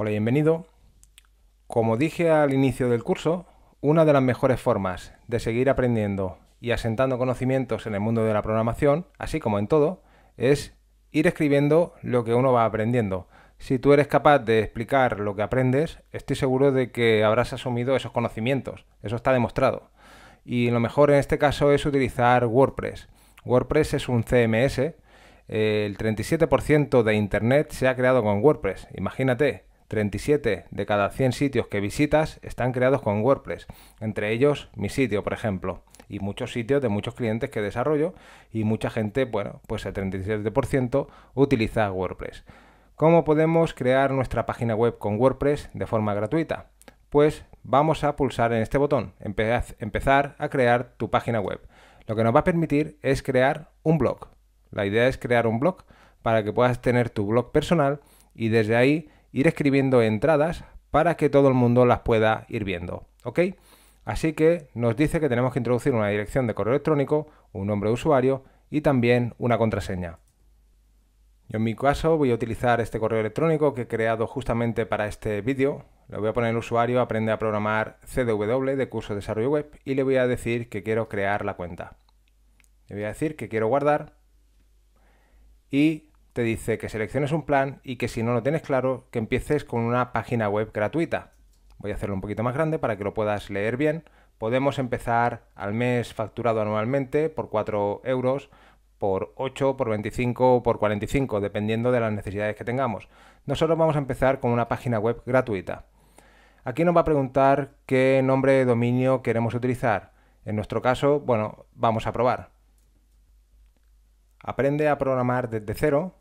Hola, bienvenido. Como dije al inicio del curso, una de las mejores formas de seguir aprendiendo y asentando conocimientos en el mundo de la programación, así como en todo, es ir escribiendo lo que uno va aprendiendo. Si tú eres capaz de explicar lo que aprendes, estoy seguro de que habrás asumido esos conocimientos. Eso está demostrado. Y lo mejor en este caso es utilizar WordPress. WordPress es un CMS. El 37% de Internet se ha creado con WordPress. Imagínate, 37 de cada 100 sitios que visitas están creados con WordPress, entre ellos mi sitio, por ejemplo, y muchos sitios de muchos clientes que desarrollo y mucha gente, bueno, pues el 37% utiliza WordPress. ¿Cómo podemos crear nuestra página web con WordPress de forma gratuita? Pues vamos a pulsar en este botón, empezar a crear tu página web. Lo que nos va a permitir es crear un blog. La idea es crear un blog para que puedas tener tu blog personal y desde ahí ir escribiendo entradas para que todo el mundo las pueda ir viendo. ¿Ok? Así que nos dice que tenemos que introducir una dirección de correo electrónico, un nombre de usuario y también una contraseña. Yo en mi caso voy a utilizar este correo electrónico que he creado justamente para este vídeo. Le voy a poner el usuario aprende a programar CDW de curso de desarrollo web y le voy a decir que quiero crear la cuenta. Le voy a decir que quiero guardar y te dice que selecciones un plan y que si no lo tienes claro, que empieces con una página web gratuita. Voy a hacerlo un poquito más grande para que lo puedas leer bien. Podemos empezar al mes facturado anualmente por 4 euros, por 8, por 25 o por 45, dependiendo de las necesidades que tengamos. Nosotros vamos a empezar con una página web gratuita. Aquí nos va a preguntar qué nombre de dominio queremos utilizar. En nuestro caso, bueno, vamos a probar. Aprende a programar desde cero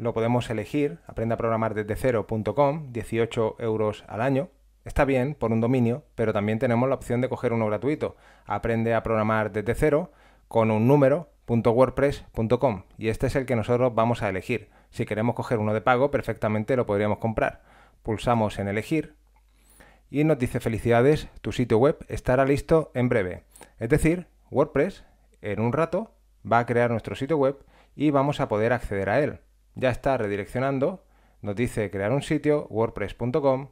lo podemos elegir, a programar cero.com, 18 euros al año. Está bien por un dominio, pero también tenemos la opción de coger uno gratuito, aprende a programar desde cero con un número .wordpress.com y este es el que nosotros vamos a elegir. Si queremos coger uno de pago, perfectamente lo podríamos comprar. Pulsamos en elegir y nos dice felicidades, tu sitio web estará listo en breve. Es decir, WordPress en un rato va a crear nuestro sitio web y vamos a poder acceder a él ya está redireccionando, nos dice crear un sitio, wordpress.com,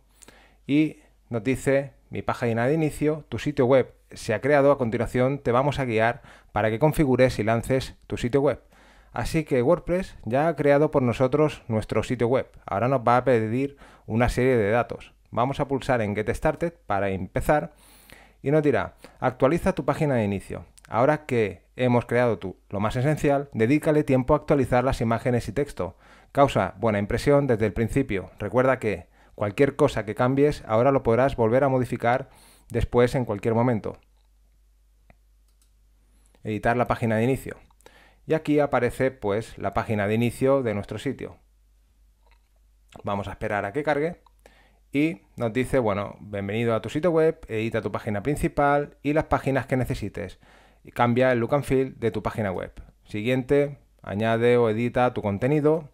y nos dice mi página de inicio, tu sitio web se ha creado, a continuación te vamos a guiar para que configures y lances tu sitio web. Así que WordPress ya ha creado por nosotros nuestro sitio web. Ahora nos va a pedir una serie de datos. Vamos a pulsar en Get Started para empezar y nos dirá, actualiza tu página de inicio. Ahora que hemos creado tú. Lo más esencial, dedícale tiempo a actualizar las imágenes y texto. Causa buena impresión desde el principio. Recuerda que cualquier cosa que cambies ahora lo podrás volver a modificar después en cualquier momento. Editar la página de inicio. Y aquí aparece pues la página de inicio de nuestro sitio. Vamos a esperar a que cargue y nos dice, bueno, bienvenido a tu sitio web, edita tu página principal y las páginas que necesites cambia el look and feel de tu página web. Siguiente, añade o edita tu contenido,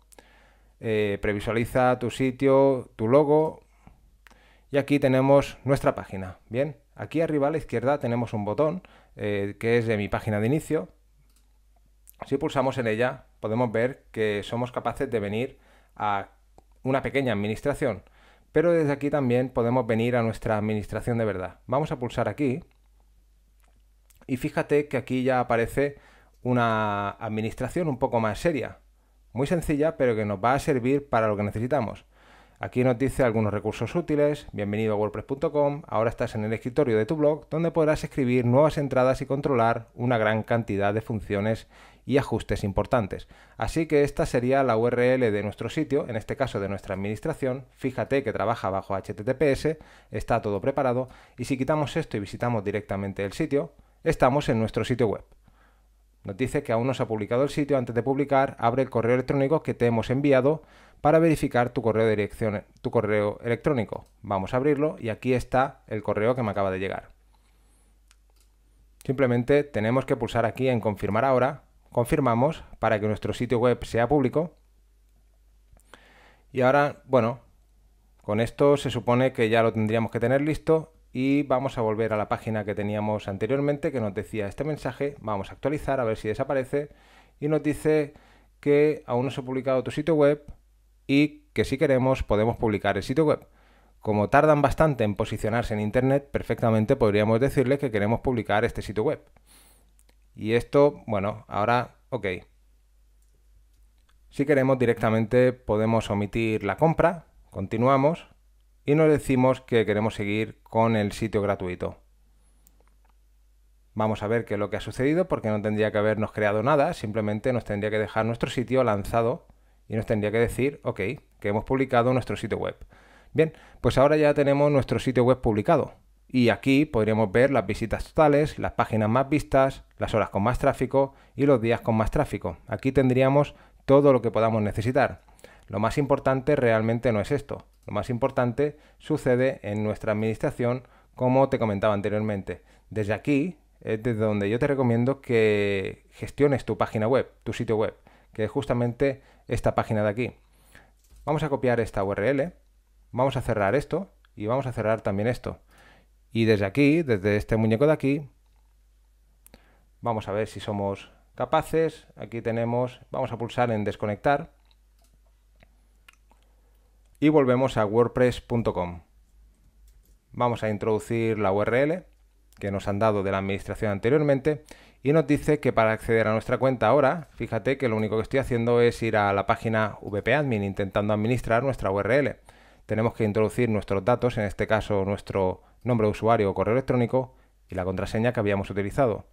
eh, previsualiza tu sitio, tu logo y aquí tenemos nuestra página. Bien, aquí arriba a la izquierda tenemos un botón eh, que es de mi página de inicio. Si pulsamos en ella podemos ver que somos capaces de venir a una pequeña administración, pero desde aquí también podemos venir a nuestra administración de verdad. Vamos a pulsar aquí y fíjate que aquí ya aparece una administración un poco más seria, muy sencilla, pero que nos va a servir para lo que necesitamos. Aquí nos dice algunos recursos útiles, bienvenido a wordpress.com, ahora estás en el escritorio de tu blog donde podrás escribir nuevas entradas y controlar una gran cantidad de funciones y ajustes importantes. Así que esta sería la URL de nuestro sitio, en este caso de nuestra administración. Fíjate que trabaja bajo HTTPS, está todo preparado y si quitamos esto y visitamos directamente el sitio, estamos en nuestro sitio web. Nos dice que aún no se ha publicado el sitio. Antes de publicar, abre el correo electrónico que te hemos enviado para verificar tu correo, de dirección, tu correo electrónico. Vamos a abrirlo y aquí está el correo que me acaba de llegar. Simplemente tenemos que pulsar aquí en confirmar ahora. Confirmamos para que nuestro sitio web sea público. Y ahora, bueno, con esto se supone que ya lo tendríamos que tener listo y vamos a volver a la página que teníamos anteriormente que nos decía este mensaje, vamos a actualizar a ver si desaparece y nos dice que aún no se ha publicado tu sitio web y que si queremos podemos publicar el sitio web. Como tardan bastante en posicionarse en Internet, perfectamente podríamos decirle que queremos publicar este sitio web. Y esto, bueno, ahora, ok. Si queremos directamente podemos omitir la compra, continuamos y nos decimos que queremos seguir con el sitio gratuito. Vamos a ver qué es lo que ha sucedido porque no tendría que habernos creado nada, simplemente nos tendría que dejar nuestro sitio lanzado y nos tendría que decir, ok, que hemos publicado nuestro sitio web. Bien, pues ahora ya tenemos nuestro sitio web publicado. Y aquí podríamos ver las visitas totales, las páginas más vistas, las horas con más tráfico y los días con más tráfico. Aquí tendríamos todo lo que podamos necesitar. Lo más importante realmente no es esto. Lo más importante sucede en nuestra administración, como te comentaba anteriormente. Desde aquí es desde donde yo te recomiendo que gestiones tu página web, tu sitio web, que es justamente esta página de aquí. Vamos a copiar esta URL, vamos a cerrar esto y vamos a cerrar también esto. Y desde aquí, desde este muñeco de aquí, vamos a ver si somos capaces. Aquí tenemos, vamos a pulsar en desconectar y volvemos a wordpress.com. Vamos a introducir la URL que nos han dado de la administración anteriormente y nos dice que para acceder a nuestra cuenta ahora, fíjate que lo único que estoy haciendo es ir a la página wp-admin intentando administrar nuestra URL. Tenemos que introducir nuestros datos, en este caso nuestro nombre de usuario o correo electrónico y la contraseña que habíamos utilizado.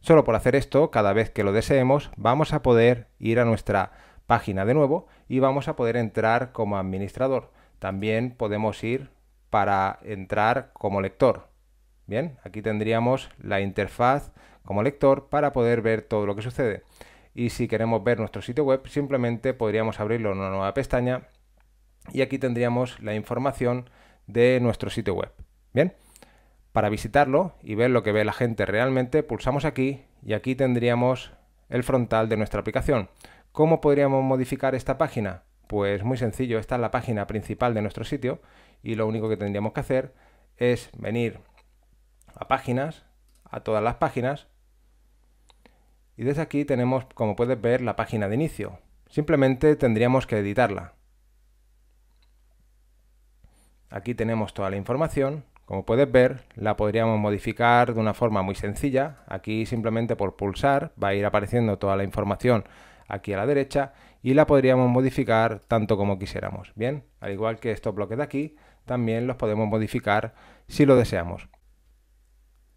Solo por hacer esto, cada vez que lo deseemos, vamos a poder ir a nuestra página de nuevo y vamos a poder entrar como administrador. También podemos ir para entrar como lector. Bien, aquí tendríamos la interfaz como lector para poder ver todo lo que sucede. Y si queremos ver nuestro sitio web, simplemente podríamos abrirlo en una nueva pestaña y aquí tendríamos la información de nuestro sitio web. Bien, para visitarlo y ver lo que ve la gente realmente, pulsamos aquí y aquí tendríamos el frontal de nuestra aplicación. ¿Cómo podríamos modificar esta página? Pues muy sencillo, esta es la página principal de nuestro sitio y lo único que tendríamos que hacer es venir a páginas, a todas las páginas, y desde aquí tenemos, como puedes ver, la página de inicio. Simplemente tendríamos que editarla. Aquí tenemos toda la información. Como puedes ver, la podríamos modificar de una forma muy sencilla. Aquí simplemente por pulsar va a ir apareciendo toda la información aquí a la derecha y la podríamos modificar tanto como quisiéramos. Bien, al igual que estos bloques de aquí, también los podemos modificar si lo deseamos.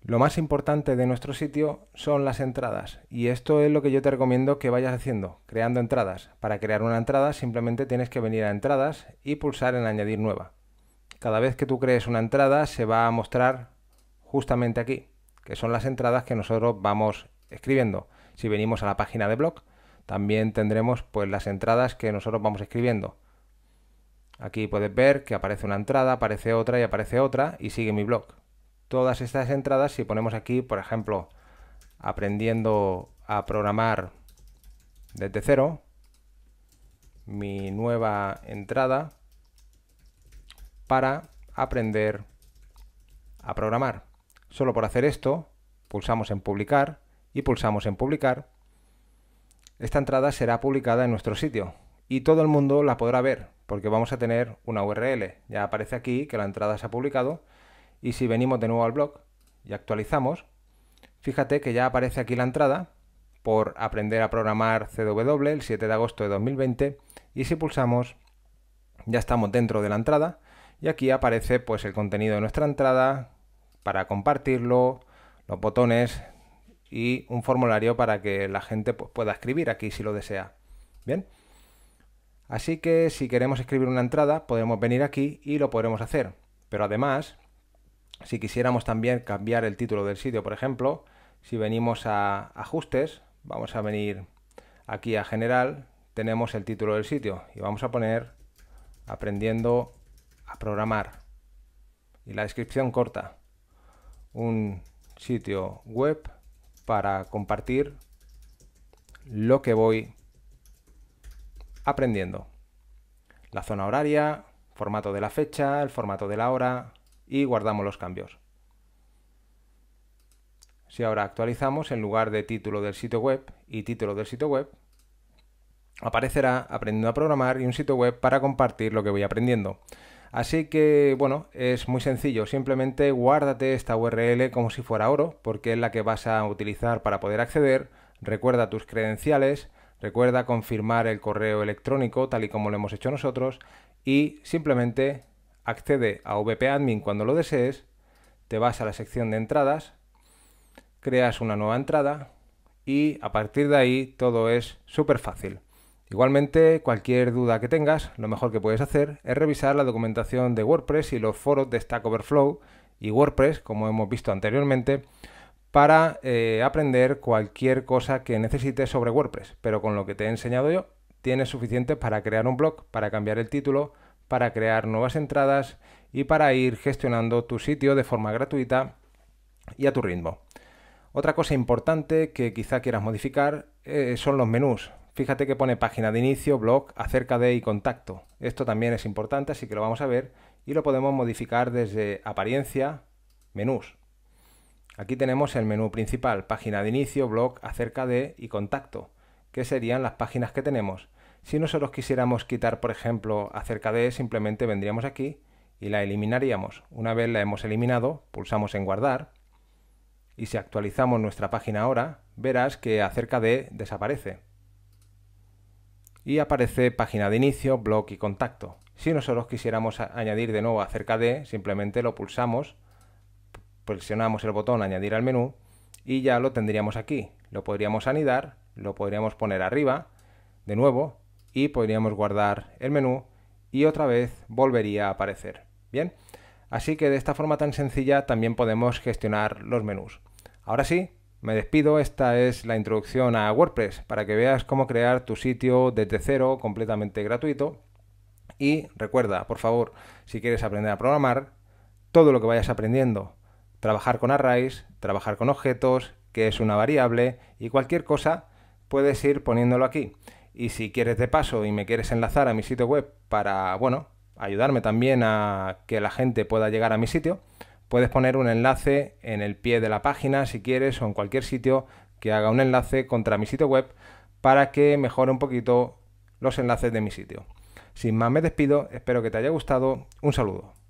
Lo más importante de nuestro sitio son las entradas y esto es lo que yo te recomiendo que vayas haciendo, creando entradas. Para crear una entrada simplemente tienes que venir a entradas y pulsar en añadir nueva. Cada vez que tú crees una entrada se va a mostrar justamente aquí, que son las entradas que nosotros vamos escribiendo. Si venimos a la página de blog, también tendremos pues las entradas que nosotros vamos escribiendo. Aquí puedes ver que aparece una entrada, aparece otra y aparece otra y sigue mi blog. Todas estas entradas, si ponemos aquí, por ejemplo, aprendiendo a programar desde cero, mi nueva entrada para aprender a programar. Solo por hacer esto, pulsamos en publicar y pulsamos en publicar esta entrada será publicada en nuestro sitio y todo el mundo la podrá ver porque vamos a tener una URL. Ya aparece aquí que la entrada se ha publicado y si venimos de nuevo al blog y actualizamos, fíjate que ya aparece aquí la entrada por aprender a programar cw el 7 de agosto de 2020 y si pulsamos ya estamos dentro de la entrada y aquí aparece pues el contenido de nuestra entrada para compartirlo, los botones y un formulario para que la gente pues, pueda escribir aquí si lo desea. Bien. Así que si queremos escribir una entrada, podemos venir aquí y lo podremos hacer. Pero además, si quisiéramos también cambiar el título del sitio, por ejemplo, si venimos a ajustes, vamos a venir aquí a general, tenemos el título del sitio y vamos a poner aprendiendo a programar y la descripción corta. Un sitio web para compartir lo que voy aprendiendo. La zona horaria, formato de la fecha, el formato de la hora y guardamos los cambios. Si ahora actualizamos, en lugar de título del sitio web y título del sitio web, aparecerá aprendiendo a programar y un sitio web para compartir lo que voy aprendiendo. Así que bueno, es muy sencillo, simplemente guárdate esta URL como si fuera oro, porque es la que vas a utilizar para poder acceder, recuerda tus credenciales, recuerda confirmar el correo electrónico tal y como lo hemos hecho nosotros y simplemente accede a VP Admin cuando lo desees, te vas a la sección de entradas, creas una nueva entrada y a partir de ahí todo es súper fácil. Igualmente, cualquier duda que tengas, lo mejor que puedes hacer es revisar la documentación de WordPress y los foros de Stack Overflow y WordPress, como hemos visto anteriormente, para eh, aprender cualquier cosa que necesites sobre WordPress. Pero con lo que te he enseñado yo, tienes suficiente para crear un blog, para cambiar el título, para crear nuevas entradas y para ir gestionando tu sitio de forma gratuita y a tu ritmo. Otra cosa importante que quizá quieras modificar eh, son los menús. Fíjate que pone página de inicio, blog, acerca de y contacto. Esto también es importante, así que lo vamos a ver y lo podemos modificar desde apariencia, menús. Aquí tenemos el menú principal, página de inicio, blog, acerca de y contacto, que serían las páginas que tenemos. Si nosotros quisiéramos quitar, por ejemplo, acerca de, simplemente vendríamos aquí y la eliminaríamos. Una vez la hemos eliminado, pulsamos en guardar y si actualizamos nuestra página ahora, verás que acerca de desaparece y aparece página de inicio, blog y contacto. Si nosotros quisiéramos añadir de nuevo acerca de, simplemente lo pulsamos, presionamos el botón añadir al menú y ya lo tendríamos aquí. Lo podríamos anidar, lo podríamos poner arriba de nuevo y podríamos guardar el menú y otra vez volvería a aparecer. Bien, así que de esta forma tan sencilla también podemos gestionar los menús. Ahora sí, me despido, esta es la introducción a WordPress para que veas cómo crear tu sitio desde cero completamente gratuito. Y recuerda, por favor, si quieres aprender a programar, todo lo que vayas aprendiendo, trabajar con arrays, trabajar con objetos, que es una variable y cualquier cosa, puedes ir poniéndolo aquí. Y si quieres de paso y me quieres enlazar a mi sitio web para, bueno, ayudarme también a que la gente pueda llegar a mi sitio, Puedes poner un enlace en el pie de la página si quieres o en cualquier sitio que haga un enlace contra mi sitio web para que mejore un poquito los enlaces de mi sitio. Sin más me despido, espero que te haya gustado, un saludo.